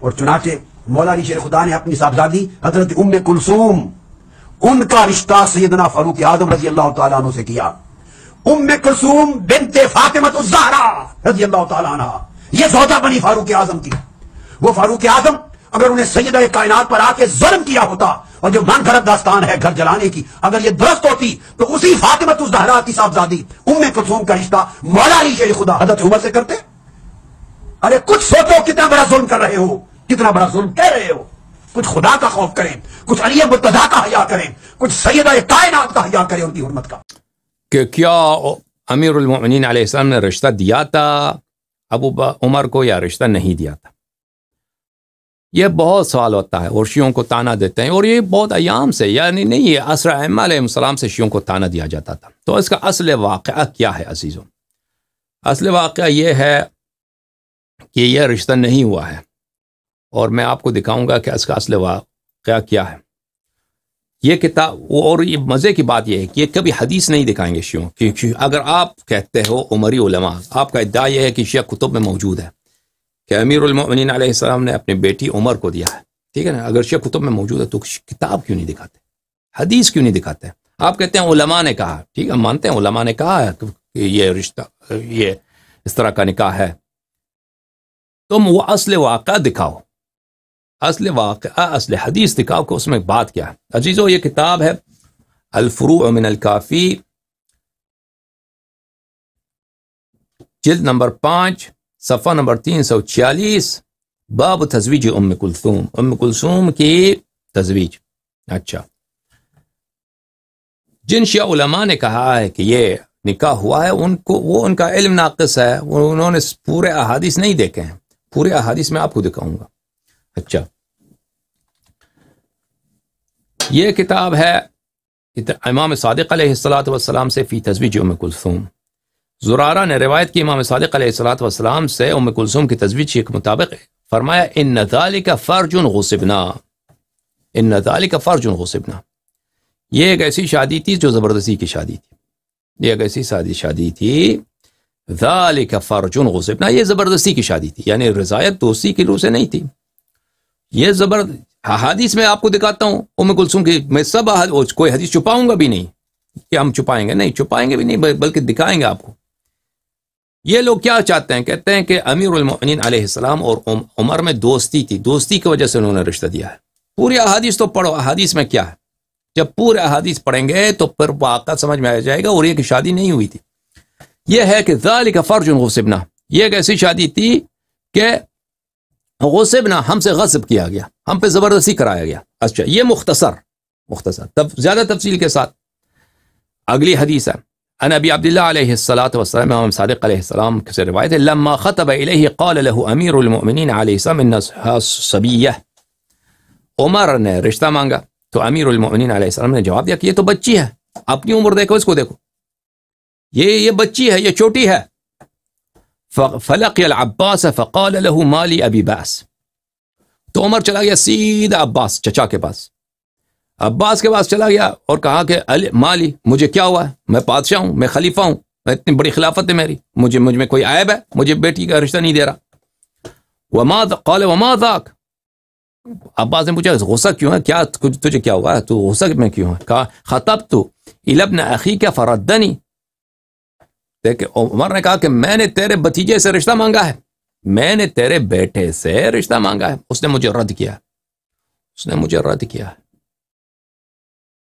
اور علی مولانا خدا نے اپنی صاحب حضرت ام کلسوم ان کا رشتہ سیدنا فاروق اعظم رضی اللہ تعالیٰ عنہ سے کیا ام بنت فاطمت رضی اللہ تعالیٰ عنہ یہ زودہ بنی فاروق اعظم کی وہ فاروق اعظم اگر انہیں سیدہ کائنات پر آ کے ظلم کیا ہوتا اور جو من گھرت داستان ہے گھر جلانے کی اگر یہ درست ہوتی تو اسی فاطمت کی صاحب کلسوم کا رشتہ مولانا شیر خدا حضرت عمر سے کرتے ارے کچھ سوچو کتنا بڑا ظلم کر رہے ہو کتنا بڑا ظلم کہہ رہے ہو کچھ خدا کا خوف کریں کچھ علی مرتضا کا حیا کریں کچھ سیدہ کائنات کا حیا کریں ان کی حرمت کا کہ کیا امیر المؤمنین علیہ السلام نے رشتہ دیا تھا ابو عمر کو یا رشتہ نہیں دیا تھا یہ بہت سوال ہوتا ہے اور شیعوں کو تانا دیتے ہیں اور یہ بہت ایام سے یعنی نہیں یہ اسرا احمد علیہ السلام سے شیعوں کو تانا دیا جاتا تھا تو اس کا اصل واقعہ کیا ہے عزیزوں اصل واقعہ یہ ہے کہ یہ رشتہ نہیں ہوا ہے اور میں آپ کو دکھاؤں گا کہ اس کا اصل واقعہ کیا ہے یہ کتاب اور یہ مزے کی بات یہ ہے کہ یہ کبھی حدیث نہیں دکھائیں گے شیوں کیونکہ اگر آپ کہتے ہو عمری علماء آپ کا ادعا یہ ہے کہ شیعہ کتب میں موجود ہے کہ امیر علم علیہ السلام نے اپنی بیٹی عمر کو دیا ہے ٹھیک ہے نا اگر شیخ کتب میں موجود ہے تو کتاب کیوں نہیں دکھاتے حدیث کیوں نہیں دکھاتے آپ کہتے ہیں علماء نے کہا ٹھیک ہے مانتے ہیں علماء نے کہا ہے کہ یہ رشتہ یہ اس طرح کا نکاح ہے تم وہ اصل واقعہ دکھاؤ اصل واقع اصل حدیث دکھاؤ کہ اس میں بات کیا ہے عزیزو یہ کتاب ہے الفرو من الکافی جلد نمبر پانچ صفحہ نمبر تین سو چھیالیس باب تزویج ام کلثوم ام کلثوم کی تزویج اچھا جن شیعہ علماء نے کہا ہے کہ یہ نکاح ہوا ہے ان کو وہ ان کا علم ناقص ہے انہوں نے پورے احادیث نہیں دیکھے ہیں پورے احادیث میں آپ کو دکھاؤں گا اچھا یہ کتاب ہے امام صادق علیہ السلاۃ والسلام سے فی تصویج ام کلثوم زرارہ نے روایت کی امام صادق علیہ السلاۃ والسلام سے ام کلثوم کی تصویج کے مطابق فرمایا ان نظال کا فرج غصبنا ان نظال کا فرج غصبنا یہ ایک ایسی شادی تھی جو زبردستی کی شادی تھی یہ ایک ایسی شادی شادی تھی ذالک فرجن غصبنا یہ زبردستی کی شادی تھی یعنی رضایت دوستی کی روح سے نہیں تھی یہ زبر حادیث میں آپ کو دکھاتا ہوں ام کلثوم کی میں سب کوئی حدیث چھپاؤں گا بھی نہیں کہ ہم چھپائیں گے نہیں چھپائیں گے بھی نہیں بلکہ دکھائیں گے آپ کو یہ لوگ کیا چاہتے ہیں کہتے ہیں کہ امیر الم علیہ السلام اور عمر میں دوستی تھی دوستی کی وجہ سے انہوں نے رشتہ دیا ہے پوری احادیث تو پڑھو احادیث میں کیا ہے جب پورے احادیث پڑھیں گے تو پھر واقع سمجھ میں آ جائے گا اور یہ کہ شادی نہیں ہوئی تھی یہ ہے کہ ذالک فرج غصبنا یہ ایک ایسی شادی تھی کہ غصب نہ ہم سے غصب کیا گیا ہم پہ زبردستی کرایا گیا اچھا یہ مختصر مختصر تب زیادہ تفصیل کے ساتھ اگلی حدیث ہے ہے ان ابی عبداللہ علیہ علیہ علیہ السلام السلام والسلام امام صادق سے روایت لما خطب الیہ قال له امیر المؤمنین عمر نے رشتہ مانگا تو امیر المؤمنین علیہ السلام نے جواب دیا کہ یہ تو بچی ہے اپنی عمر دیکھو اس کو دیکھو یہ یہ بچی ہے یہ چھوٹی ہے فلق ابی باس تو عمر چلا گیا سیدھا عباس چچا کے پاس عباس کے پاس چلا گیا اور کہا کہ مالی مجھے کیا ہوا ہے میں بادشاہ میں خلیفہ ہوں اتنی بڑی خلافت ہے میری مجھے مجھ میں کوئی عائب ہے مجھے بیٹی کا رشتہ نہیں دے رہا وما قال وما ذاک عباس نے پوچھا غصہ کیوں ہے کیا تجھے کیا ہوا ہے تو غصہ میں کیوں ہے کہا خطب تو کا فردنی دیکھے عمر نے کہا کہ میں نے تیرے بھتیجے سے رشتہ مانگا ہے میں نے تیرے بیٹے سے رشتہ مانگا ہے اس نے مجھے رد کیا اس نے مجھے رد کیا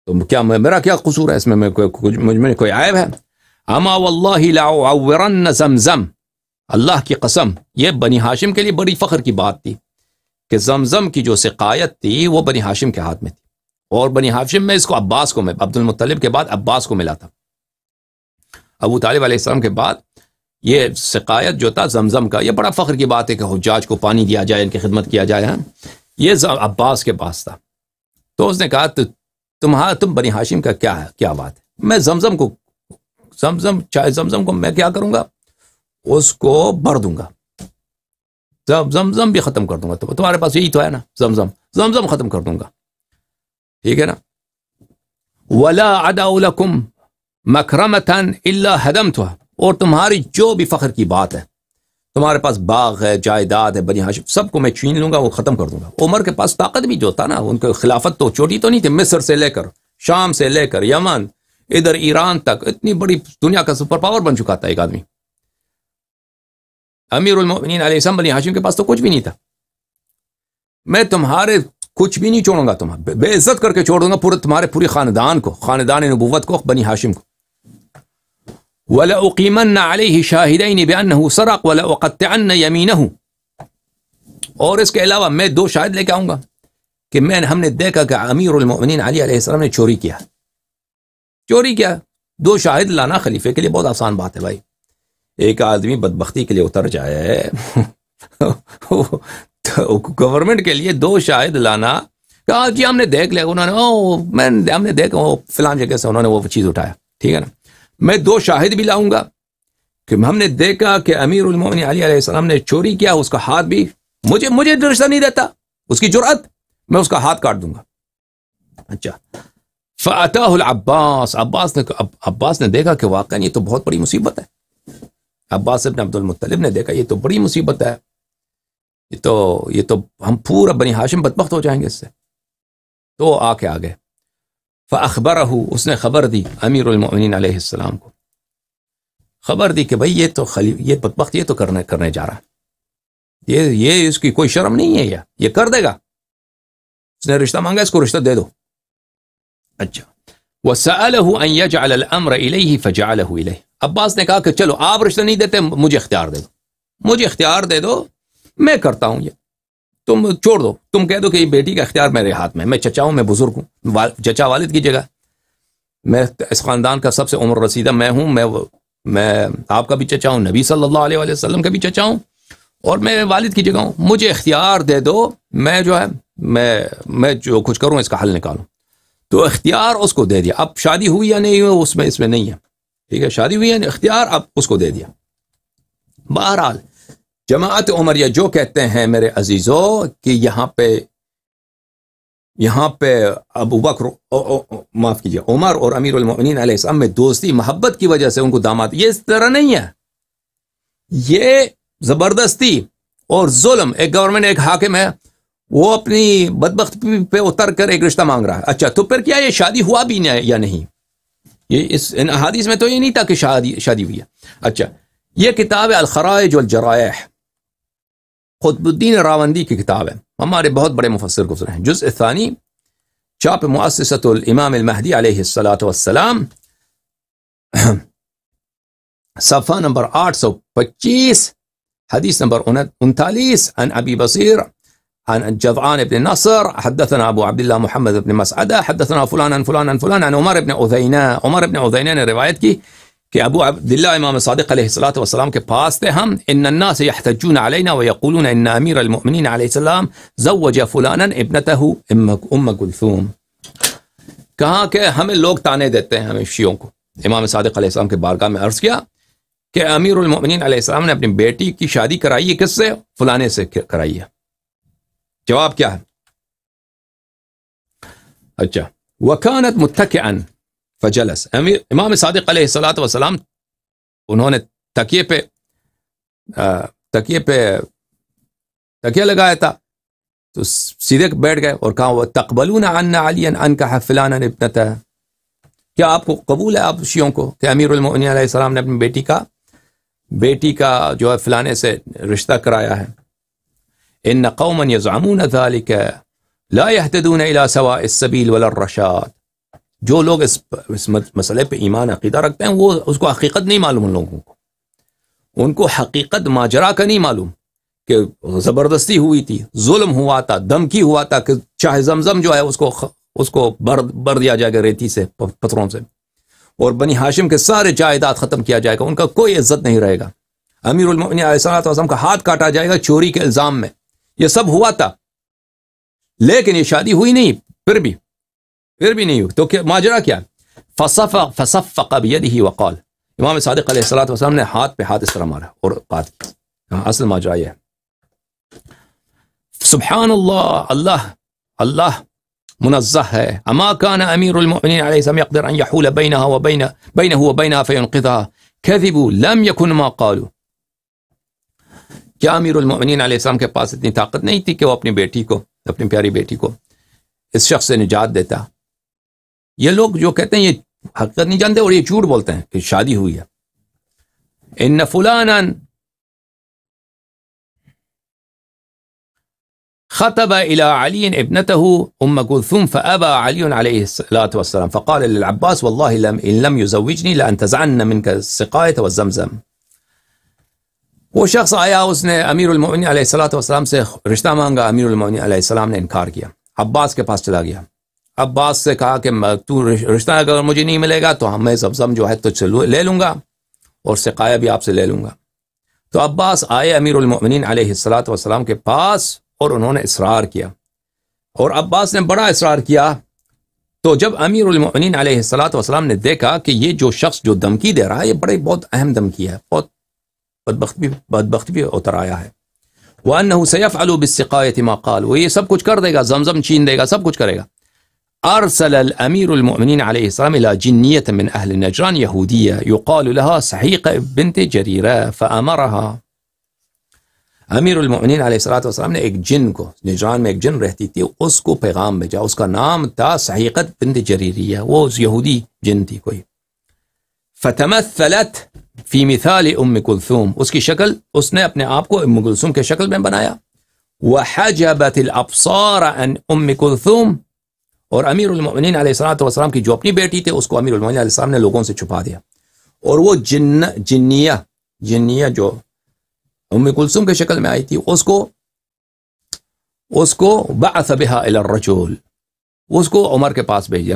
تو کیا میرا کیا قصور ہے اس میں میں کوئی عائب ہے اما واللہ زمزم اللہ کی قسم یہ بنی ہاشم کے لیے بڑی فخر کی بات تھی کہ زمزم کی جو سقایت تھی وہ بنی ہاشم کے ہاتھ میں تھی اور بنی ہاشم میں اس کو عباس کو میں عبد المطلب کے بعد عباس کو ملا تھا ابو طالب علیہ السلام کے بعد یہ سقایت جو تھا زمزم کا یہ بڑا فخر کی بات ہے کہ حجاج کو پانی دیا جائے ان کی خدمت کیا جائے ہاں یہ عباس کے پاس تھا تو اس نے کہا تمہارا تم بنی ہاشم کا کیا ہے کیا بات ہے میں زمزم کو زمزم چاہے زمزم کو میں کیا کروں گا اس کو بھر دوں گا زمزم بھی ختم کر دوں گا تمہارے پاس یہی تو ہے نا زمزم زمزم ختم کر دوں گا ٹھیک ہے نا ولا ادا مکرمتن اللہ حدم تو اور تمہاری جو بھی فخر کی بات ہے تمہارے پاس باغ ہے جائیداد ہے بنی ہاشم سب کو میں چھین لوں گا وہ ختم کر دوں گا عمر کے پاس طاقت بھی جو تھا نا ان کی خلافت تو چوٹی تو نہیں تھی مصر سے لے کر شام سے لے کر یمن ادھر ایران تک اتنی بڑی دنیا کا سپر پاور بن چکا تھا ایک آدمی امیر المین علیہ السلام بنی ہاشم کے پاس تو کچھ بھی نہیں تھا میں تمہارے کچھ بھی نہیں چھوڑوں گا تمہیں بے عزت کر کے چھوڑوں گا پورے تمہارے پوری خاندان کو خاندان نبوت کو بنی ہاشم کو نہمین ہوں اور اس کے علاوہ میں دو شاہد لے کے آؤں گا کہ میں ہم نے دیکھا کہ امیر المؤمنین علی علیہ السلام نے چوری کیا چوری کیا دو شاہد لانا خلیفے کے لیے بہت آسان بات ہے بھائی ایک آدمی بدبختی کے لیے اتر جائے گورنمنٹ کے لیے دو شاہد لانا کہا کہ ہم نے دیکھ لیا انہوں نے او میں ہم نے دیکھا وہ فلان جگہ سے انہوں نے وہ چیز اٹھایا ٹھیک ہے نا میں دو شاہد بھی لاؤں گا کہ ہم نے دیکھا کہ امیر المومن علی علیہ السلام نے چوری کیا اس کا ہاتھ بھی مجھے مجھے درجہ نہیں دیتا اس کی جراط میں اس کا ہاتھ کاٹ دوں گا اچھا فتح العباس عباس نے عباس نے دیکھا کہ واقعہ یہ تو بہت بڑی مصیبت ہے عباس ابن عبد المطلب نے دیکھا یہ تو بڑی مصیبت ہے یہ تو یہ تو ہم پورا بنی ہاشم بدبخت ہو جائیں گے اس سے تو آ کے آگے فخبر اس نے خبر دی امیر المین علیہ السلام کو خبر دی کہ بھائی یہ تو خلی یہ یہ تو کرنے کرنے جا رہا ہے یہ یہ اس کی کوئی شرم نہیں ہے یا یہ کر دے گا اس نے رشتہ مانگا اس کو رشتہ دے دو اچھا وہ فجال عباس نے کہا کہ چلو آپ رشتہ نہیں دیتے مجھے اختیار دے دو مجھے اختیار دے دو میں کرتا ہوں یہ تم چھوڑ دو تم کہہ دو کہ یہ بیٹی کا اختیار میرے ہاتھ میں میں چچا ہوں میں بزرگ ہوں چچا والد کی جگہ میں اس خاندان کا سب سے عمر رسیدہ میں ہوں میں آپ کا بھی چچا ہوں نبی صلی اللہ علیہ وسلم کا بھی چچا ہوں اور میں والد کی جگہ ہوں مجھے اختیار دے دو میں جو ہے میں میں جو کچھ کروں اس کا حل نکالوں تو اختیار اس کو دے دیا اب شادی ہوئی یا نہیں ہوئی اس میں اس میں نہیں ہے ٹھیک ہے شادی ہوئی یا نہیں اختیار اب اس کو دے دیا بہرحال جماعت عمر یا جو کہتے ہیں میرے عزیزوں کہ یہاں پہ یہاں پہ ابو بکر معاف کیجیے عمر اور امیر المین علیہ السلام میں دوستی محبت کی وجہ سے ان کو دامات یہ اس طرح نہیں ہے یہ زبردستی اور ظلم ایک گورنمنٹ ایک حاکم ہے وہ اپنی بدبخت پہ اتر کر ایک رشتہ مانگ رہا ہے اچھا تو پھر کیا یہ شادی ہوا بھی نہیں یا نہیں یہ اس ان احادیث میں تو یہ نہیں تھا کہ شادی شادی ہوئی ہے اچھا یہ کتاب الخرائج الجرائح قطب الدین راوندی کی کتاب ہے ہمارے بہت بڑے مفسر گزرے ہیں جزء ثانی چاپ مؤسسه الامام المهدی علیہ الصلاه والسلام صفحہ نمبر 825 حدیث نمبر 39 عن ابي بصير عن جضعان بن نصر حدثنا ابو عبد الله محمد بن مسعده حدثنا فلان عن فلان عن فلان عن عمر بن عثينه عمر بن عثينه روایت کی کہ ابو عبداللہ امام صادق علیہ السلۃۃ وسلم کے پاس تھے ہم ان ان الناس امیر المؤمنین علیہ السلام زوج فلانا ام فلان کہاں کہ ہمیں لوگ تانے دیتے ہیں ہمیں شیعوں کو امام صادق علیہ السلام کے بارگاہ میں عرض کیا کہ امیر المؤمنین علیہ السلام نے اپنی بیٹی کی شادی کرائی ہے کس سے فلانے سے کرائی ہے جواب کیا ہے اچھا وکانت وقان فجلس امام صادق علیہ السلاۃ وسلام انہوں نے تکیے پہ تکیے پہ تکیہ لگایا تھا تو سیدھے بیٹھ گئے اور کہا وہ تقبل ان علی ان کا فلانا ہے کیا آپ کو قبول ہے آپ شیوں کو کہ امیر المعنی علیہ السلام نے اپنی بیٹی کا بیٹی کا جو ہے فلانے سے رشتہ کرایا ہے ان یزعمون لا الی سواء ولا الرشاد جو لوگ اس اس مسئلے پہ ایمان عقیدہ رکھتے ہیں وہ اس کو حقیقت نہیں معلوم ان لوگوں کو ان کو حقیقت ماجرا کا نہیں معلوم کہ زبردستی ہوئی تھی ظلم ہوا تھا دمکی ہوا تھا کہ چاہے زمزم جو ہے اس کو اس کو بر بھر دیا جائے گا ریتی سے پتھروں سے اور بنی ہاشم کے سارے جائیداد ختم کیا جائے گا ان کا کوئی عزت نہیں رہے گا امیر علم اثرات کا ہاتھ کاٹا جائے گا چوری کے الزام میں یہ سب ہوا تھا لیکن یہ شادی ہوئی نہیں پھر بھی پھر بھی نہیں ہوئی تو ماجرا کیا فصف وقال امام صادق علیہ السلۃ والسلام نے ہاتھ پہ ہاتھ اس طرح مارا اور ہاں، اصل ماجرا یہ ہے ہے سبحان اللہ اللہ اللہ منزہ اما کان امیر المؤمنین علیہ السلام ان لم ما کیا امیر المؤمنین علیہ السلام کے پاس اتنی طاقت نہیں تھی کہ وہ اپنی بیٹی کو اپنی پیاری بیٹی کو اس شخص سے نجات دیتا یہ لوگ جو کہتے ہیں یہ حقیقت نہیں جانتے اور یہ جھوٹ بولتے ہیں کہ شادی ہوئی ہے ان فلان خطب الی ابنته ام امیر المعین علیہ السلّۃ والسلام سے رشتہ مانگا امیر المعن علیہ السلام نے انکار کیا عباس کے پاس چلا گیا عباس سے کہا کہ تو رشتہ اگر مجھے نہیں ملے گا تو زمزم جو ہے تو چلو لے لوں گا اور سقایا بھی آپ سے لے لوں گا تو عباس آئے امیر المؤمنین علیہ السلاۃ وسلم کے پاس اور انہوں نے اصرار کیا اور عباس نے بڑا اصرار کیا تو جب امیر المؤمنین علیہ وسلم نے دیکھا کہ یہ جو شخص جو دمکی دے رہا ہے یہ بڑی بہت اہم دمکی ہے بہت بدبخت بھی بدبخت بھی اتر آیا ہے سیف قال وہ یہ سب کچھ کر دے گا زمزم چھین دے گا سب کچھ کرے گا أرسل الأمير المؤمنين عليه السلام إلى جنية من أهل نجران يهودية يقال لها سحيقة بنت جريرة فأمرها أمير المؤمنين عليه الصلاة والسلام نے ایک جن کو نجران میں ایک جن رہتی تھی اس کو پیغام بجا اس کا نام تا سحیقت بنت جریریہ وہ یہودی جن تھی کوئی فتمثلت فی مثال ام کلثوم اس کی شکل اس نے اپنے آپ کو ام کلثوم کے شکل میں بنایا وحجبت الابصار عن ام کلثوم اور امیر المؤمنین علیہ السلام کی جو اپنی بیٹی تھے اس کو امیر علیہ السلام نے لوگوں سے چھپا دیا اور وہ جن جنیہ جنیہ جو ام کلسوم کے شکل میں آئی تھی اس اس اس کو کو کو بعث الى عمر کے پاس بھیج دیا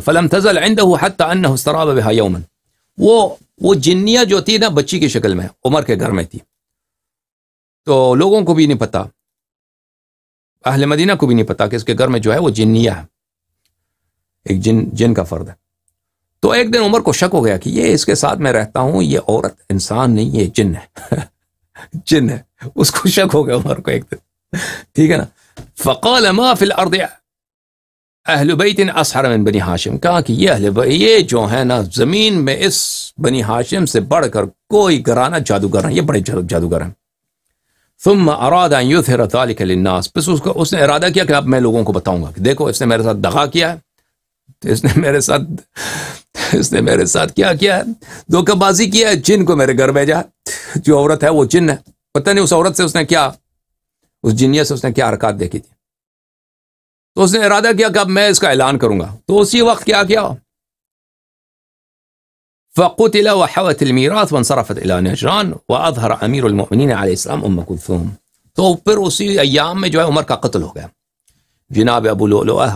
وہ جنیہ جو تھی نا بچی کی شکل میں عمر کے گھر میں تھی تو لوگوں کو بھی نہیں پتہ مدینہ کو بھی نہیں پتا کہ اس کے گھر میں جو ہے وہ جنیہ ہے ایک جن جن کا فرد ہے تو ایک دن عمر کو شک ہو گیا کہ یہ اس کے ساتھ میں رہتا ہوں یہ عورت انسان نہیں یہ جن ہے جن ہے اس کو شک ہو گیا عمر کو ایک دن ٹھیک ہے نا فقال ما فی الارض اہل بیت اسحر من بنی ہاشم کہا کہ یہ اہل یہ جو ہے نا زمین میں اس بنی ہاشم سے بڑھ کر کوئی گرانا جادوگر ہیں یہ بڑے جادوگر ہیں ثم اراد ان آئے ذلک للناس پس اس کو ارادہ کیا کہ اب میں لوگوں کو بتاؤں گا کہ دیکھو اس نے میرے ساتھ دغا کیا ہے تو اس نے میرے ساتھ اس نے میرے ساتھ کیا کیا ہے دھوکہ بازی کیا ہے جن کو میرے گھر بھیجا جو عورت ہے وہ جن ہے پتہ نہیں اس عورت سے اس نے کیا اس اس سے نے کیا حرکات دیکھی تھی تو اس نے ارادہ کیا کہ اب میں اس کا اعلان کروں گا تو اسی وقت کیا کیا وحوت وانصرفت الى فقوۃ واطح امیر المعمین تو پھر اسی ایام میں جو ہے عمر کا قتل ہو گیا جناب ابو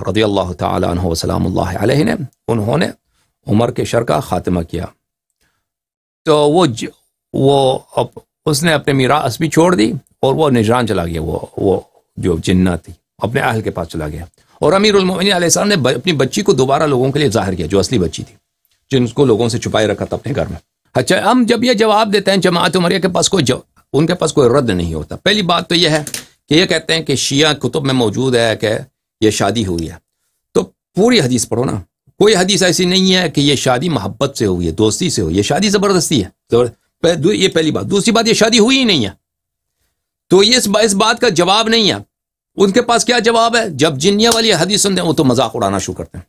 رضی اللہ تعالیٰ وسلم اللہ علیہ نے انہوں نے عمر کے شر کا خاتمہ کیا تو وہ ج... وہ اس نے اپنے میرا بھی چھوڑ دی اور وہ نجران چلا گیا وہ وہ جو جنہ تھی اپنے اہل کے پاس چلا گیا اور امیر المومن علیہ السلام نے اپنی بچی کو دوبارہ لوگوں کے لیے ظاہر کیا جو اصلی بچی تھی جن کو لوگوں سے چھپائے رکھا تھا اپنے گھر میں اچھا ہم جب یہ جواب دیتے ہیں جماعت عمریہ کے پاس کوئی جو... ان کے پاس کوئی رد نہیں ہوتا پہلی بات تو یہ ہے کہ یہ کہتے ہیں کہ شیعہ کتب میں موجود ہے کہ یہ شادی ہوئی ہے تو پوری حدیث پڑھو نا کوئی حدیث ایسی نہیں ہے کہ یہ شادی محبت سے ہوئی ہے دوستی سے ہوئی یہ شادی زبردستی ہے یہ پہلی بات دوسری بات یہ شادی ہوئی ہی نہیں ہے تو یہ اس بات کا جواب نہیں ہے ان کے پاس کیا جواب ہے جب جنیا والی حدیث سنتے ہیں وہ تو مذاق اڑانا شروع کرتے ہیں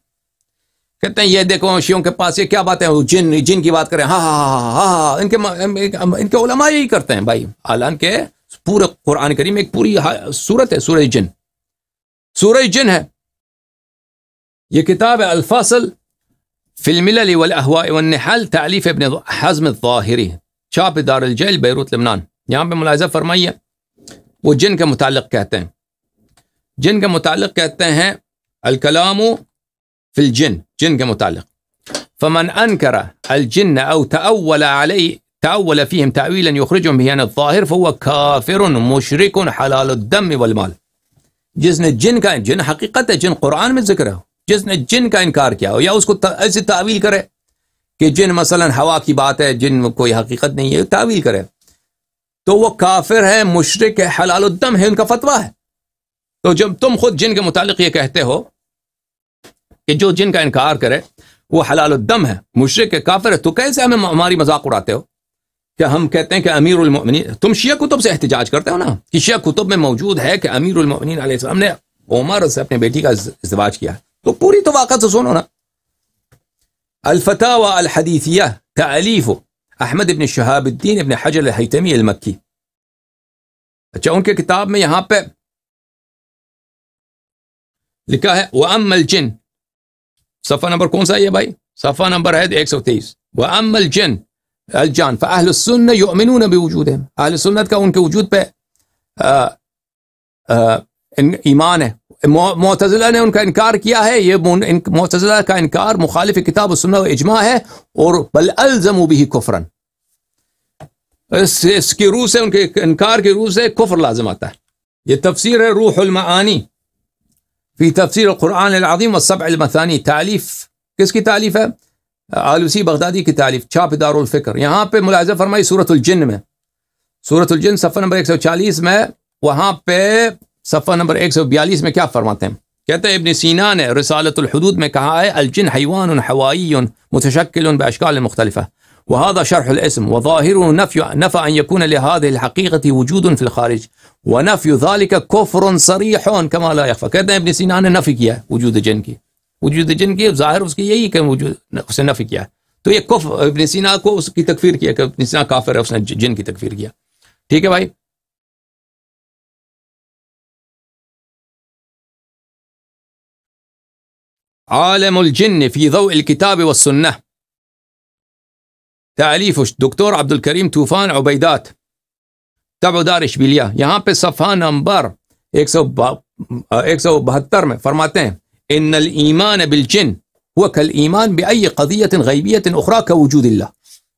کہتے ہیں یہ دیکھو شیوں کے پاس یہ کیا بات ہے جن جن کی بات کریں ہاں ہاں ہاں ہاں ہاں ان کے ان کے علماء یہی کرتے ہیں بھائی حالانکہ پورا قرآن کریم ایک پوری سورت ہے سورہ جن سورہ جن ہے یہ کتاب ہے الفاصل فی الملل والاہواء والنحل تعلیف ابن حزم الظاہری چاپ دار الجیل بیروت لبنان یہاں پہ ملاحظہ فرمائیے وہ جن کے متعلق کہتے ہیں جن کے متعلق کہتے ہیں الکلام فی الجن جن کے متعلق فمن انکر الجن او تأول علی فيهم يخرجهم الظاهر فهو مشرک حلال والمال جس نے جن کا جن حقیقت ہے جن قرآن میں ذکر ہے جس نے جن کا انکار کیا ہو یا اس کو ایسی تعویل کرے کہ جن مثلا ہوا کی بات ہے جن کوئی حقیقت نہیں ہے تعویل کرے تو وہ کافر ہے مشرق ہے حلال الدم ہے ان کا فتویٰ ہے تو جب تم خود جن کے متعلق یہ کہتے ہو کہ جو جن کا انکار کرے وہ حلال الدم ہے مشرق ہے کافر ہے تو کیسے ہمیں ہماری مذاق اڑاتے ہو کہ ہم کہتے ہیں کہ امیر المؤمنین تم شیعہ کتب سے احتجاج کرتے ہو نا کہ شیعہ کتب میں موجود ہے کہ امیر المؤمنین علیہ السلام نے عمر سے اپنے بیٹی کا ازدواج کیا تو تو پوری سے سنو نا الفتح و الحدیثیہ تعلیف احمد ابن شہاب الدین ابن حجر الحیتمی المکی اچھا ان کے کتاب میں یہاں پہ لکھا ہے الجن صفحہ نمبر کون سا ہے بھائی صفحہ نمبر ہے ایک سو تیئیس الجن الجان فأهل السنة يؤمنون بوجودهم أهل السنة تكون كوجود به آه، آه، إيمانه معتزلة أنك إنكار كيا هي يبون إن معتزلة كإنكار مخالف كتاب السنة وإجماع هي بل ألزموا به كفرا اس اس کی روح سے ان کے انکار کی روح سے کفر لازم آتا ہے یہ تفسیر ہے روح المعانی في تفسير القرآن العظيم والسبع المثاني تعليف كيس تعليف آلوسی بغدادی کی تعلیف چاپ دار الفکر یہاں يعني پہ ملاحظہ فرمائی سورة الجن میں سورة الجن صفحہ نمبر 140 میں وہاں پہ صفحہ نمبر 142 میں کیا فرماتے ہیں کہتا ہے ابن سینا نے رسالة الحدود میں کہا ہے الجن حیوان حوائی متشکل باشکال مختلفة وهذا شرح الاسم وظاهره نفي نفى ان يكون لهذه الحقيقه وجود في الخارج ونفي ذلك كفر صريح كما لا يخفى كذا ابن سينا نفي وجود الجن اس کی یہی کہ उसकी اس نے نفی کیا تو یہ کف ابن سینا کو اس کی تکفیر کیا کہ ابن سینا کافر ہے اس نے جن کی تکفیر کیا ٹھیک ہے بھائی عالم الجن في ضوء الكتاب والسنة دكتور عبد الكريم توفان عبيدات تبع دار إشبيلية يهان پہ صفحہ نمبر 172 سو میں فرماتے ہیں ان بالجن هو كالايمان باي قضيه غيبيه اخرى كوجود الله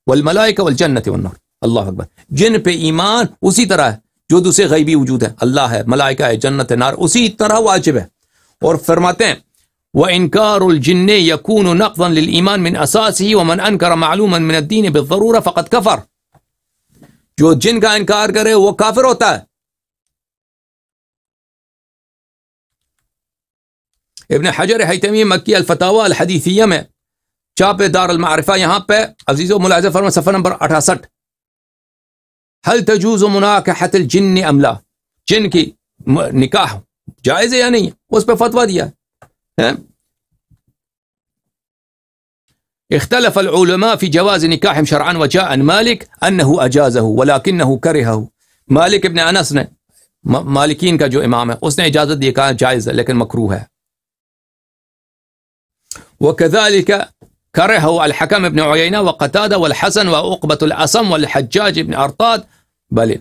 والملائكه والجنه والنار اللہ اکبر جن پہ ایمان اسی طرح ہے جو دوسرے غیبی وجود ہے اللہ طرح واجب ہے اور فرماتے ہیں وہ انکار الجن یقون ایمان من من من اساسی و انکر معلوم الدین فقط کفر جو جن کا انکار کرے وہ کافر ہوتا ہے ابن حجر هيتمي مكي الفتاوى الحديثية ما شاب دار المعرفة يهان بي عزيزو ملاحظة فرما صفة نمبر 68 هل تجوز مناكحة الجن أم لا جن كي نكاح جائز يعني وس بي فتوى دي اختلف العلماء في جواز نكاح شرعا وجاء مالك أنه أجازه ولكنه كرهه مالك ابن أنس مالكين كجو إمامه أسنى إجازة دي كان جائزة لكن مكروه ہے وكذلك كرهوا الحكم بن عيينة وقتادة والحسن وأقبة الأسم والحجاج بن أرطاد بل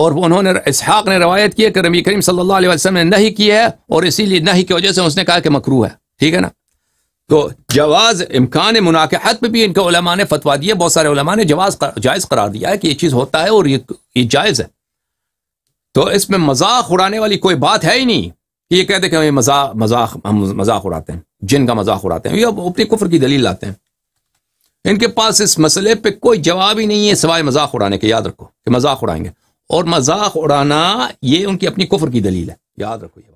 اور انہوں نے اسحاق نے روایت کیا کہ ربی کریم صلی اللہ علیہ وسلم نے نہیں کیا ہے اور اسی لیے نہیں کی وجہ سے اس نے کہا کہ مکروہ ہے ٹھیک ہے نا تو جواز امکان مناکحت پہ بھی ان کے علماء نے فتوا دیا بہت سارے علماء نے جواز جائز قرار دیا ہے کہ یہ چیز ہوتا ہے اور یہ جائز ہے تو اس میں مذاق اڑانے والی کوئی بات ہے ہی نہیں کہ یہ کہتے کہ مذاق ہم مذاق اڑاتے ہیں جن کا مذاق اڑاتے ہیں یہ اپنی کفر کی دلیل لاتے ہیں ان کے پاس اس مسئلے پہ کوئی جواب ہی نہیں ہے سوائے مذاق اڑانے کے یاد رکھو کہ مذاق اڑائیں گے اور مذاق اڑانا یہ ان کی اپنی کفر کی دلیل ہے یاد رکھو یہ